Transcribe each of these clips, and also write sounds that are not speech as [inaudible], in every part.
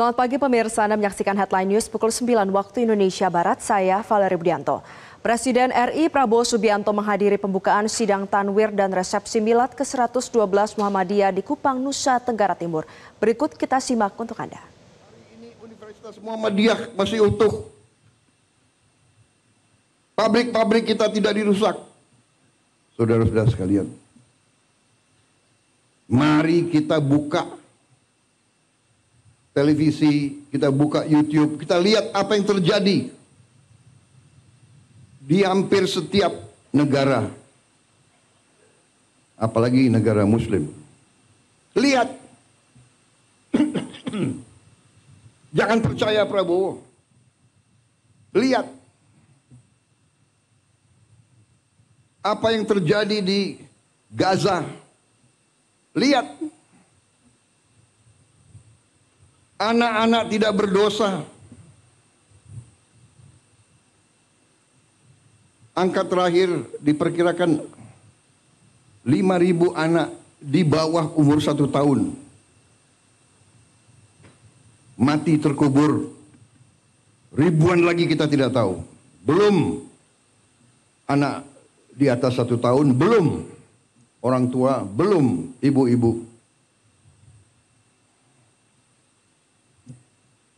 Selamat pagi pemirsa, Anda menyaksikan Headline News pukul 9 waktu Indonesia Barat, saya Valeri Budianto. Presiden RI Prabowo Subianto menghadiri pembukaan sidang Tanwir dan resepsi Milad ke-112 Muhammadiyah di Kupang, Nusa Tenggara Timur. Berikut kita simak untuk Anda. Hari ini Universitas Muhammadiyah masih utuh. Pabrik-pabrik kita tidak dirusak. Saudara-saudara sekalian, mari kita buka televisi, kita buka YouTube, kita lihat apa yang terjadi di hampir setiap negara, apalagi negara Muslim. Lihat, [clears throat] jangan percaya Prabowo. Lihat apa yang terjadi di Gaza. Lihat anak-anak tidak berdosa. Angka terakhir diperkirakan 5.000 anak di bawah umur satu tahun mati terkubur. Ribuan lagi kita tidak tahu. Belum anak di atas satu tahun, belum orang tua, belum ibu-ibu.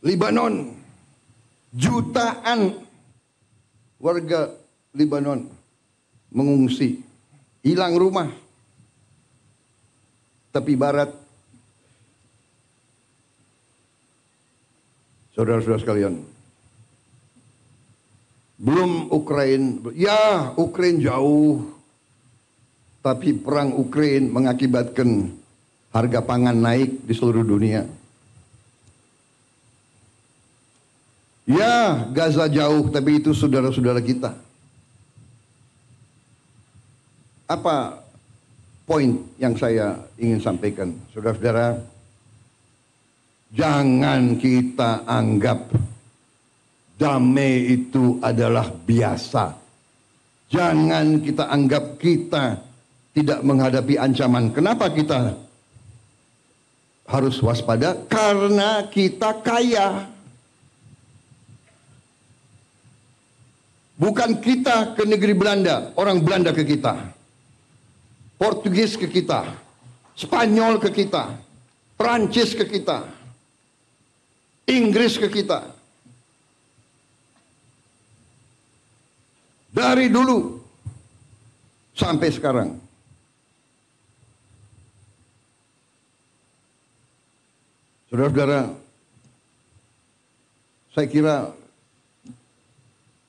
Libanon, jutaan warga Libanon mengungsi, hilang rumah. Tapi barat, saudara-saudara sekalian, belum Ukraina, ya Ukraina jauh, tapi perang Ukraina mengakibatkan harga pangan naik di seluruh dunia. Ya, Gaza jauh, tapi itu saudara-saudara kita. Apa poin yang saya ingin sampaikan, saudara-saudara? Jangan kita anggap damai itu adalah biasa. Jangan kita anggap kita tidak menghadapi ancaman. Kenapa kita harus waspada? Karena kita kaya. Bukan kita ke negeri Belanda, orang Belanda ke kita. Portugis ke kita, Spanyol ke kita, Perancis ke kita, Inggris ke kita. Dari dulu sampai sekarang. Saudara-saudara, saya kira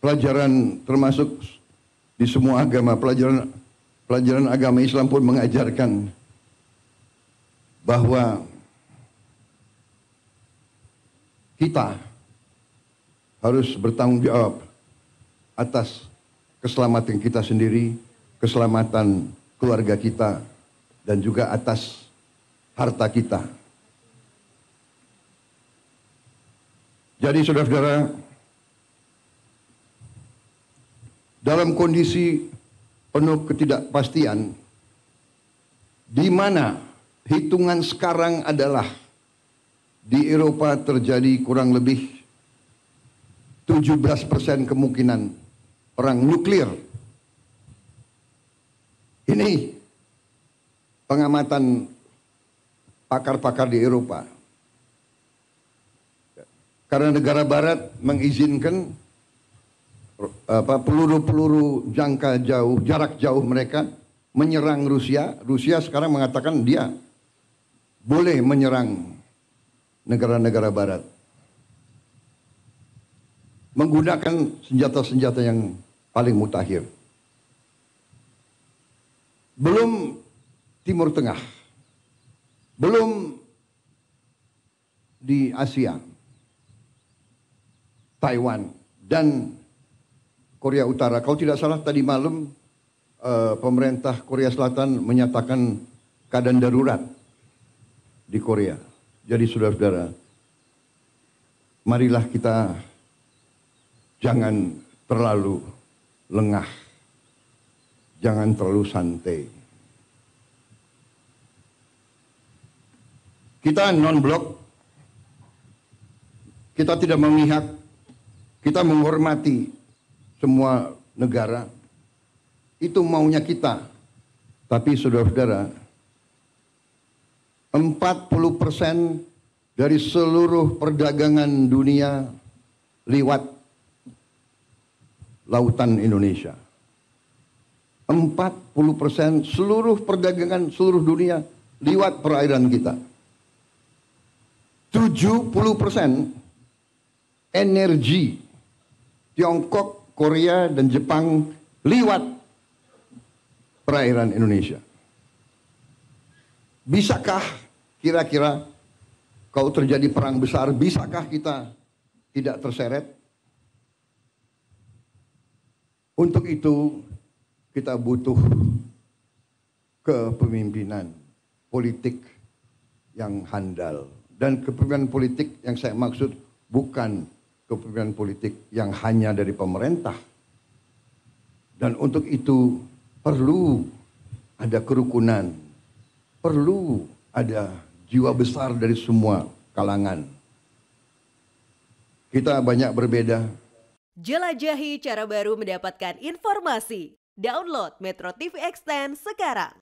pelajaran termasuk di semua agama, pelajaran pelajaran agama Islam pun mengajarkan bahwa kita harus bertanggung jawab atas keselamatan kita sendiri, keselamatan keluarga kita, dan juga atas harta kita. Jadi saudara-saudara, dalam kondisi penuh ketidakpastian, di mana hitungan sekarang adalah di Eropa terjadi kurang lebih 17 persen kemungkinan perang nuklir. Ini pengamatan pakar-pakar di Eropa. Karena negara barat mengizinkan peluru-peluru jangka jauh, jarak jauh mereka menyerang Rusia. Rusia sekarang mengatakan dia boleh menyerang negara-negara barat. Menggunakan senjata-senjata yang paling mutakhir. Belum Timur Tengah. Belum di Asia. Taiwan dan Korea Utara. Kalau tidak salah tadi malam uh, pemerintah Korea Selatan menyatakan keadaan darurat di Korea. Jadi saudara-saudara, marilah kita jangan terlalu lengah. Jangan terlalu santai. Kita non-blok kita tidak memihak, kita menghormati semua negara itu maunya kita. Tapi saudara-saudara, 40 persen dari seluruh perdagangan dunia lewat lautan Indonesia. 40 persen seluruh perdagangan seluruh dunia lewat perairan kita. 70 persen energi Tiongkok Korea dan Jepang lewat perairan Indonesia. Bisakah kira-kira kalau terjadi perang besar, bisakah kita tidak terseret? Untuk itu kita butuh kepemimpinan politik yang handal. Dan kepemimpinan politik yang saya maksud bukan kepemimpinan politik yang hanya dari pemerintah. Dan untuk itu perlu ada kerukunan, perlu ada jiwa besar dari semua kalangan. Kita banyak berbeda. Jelajahi cara baru mendapatkan informasi. Download Metro TV Extend sekarang.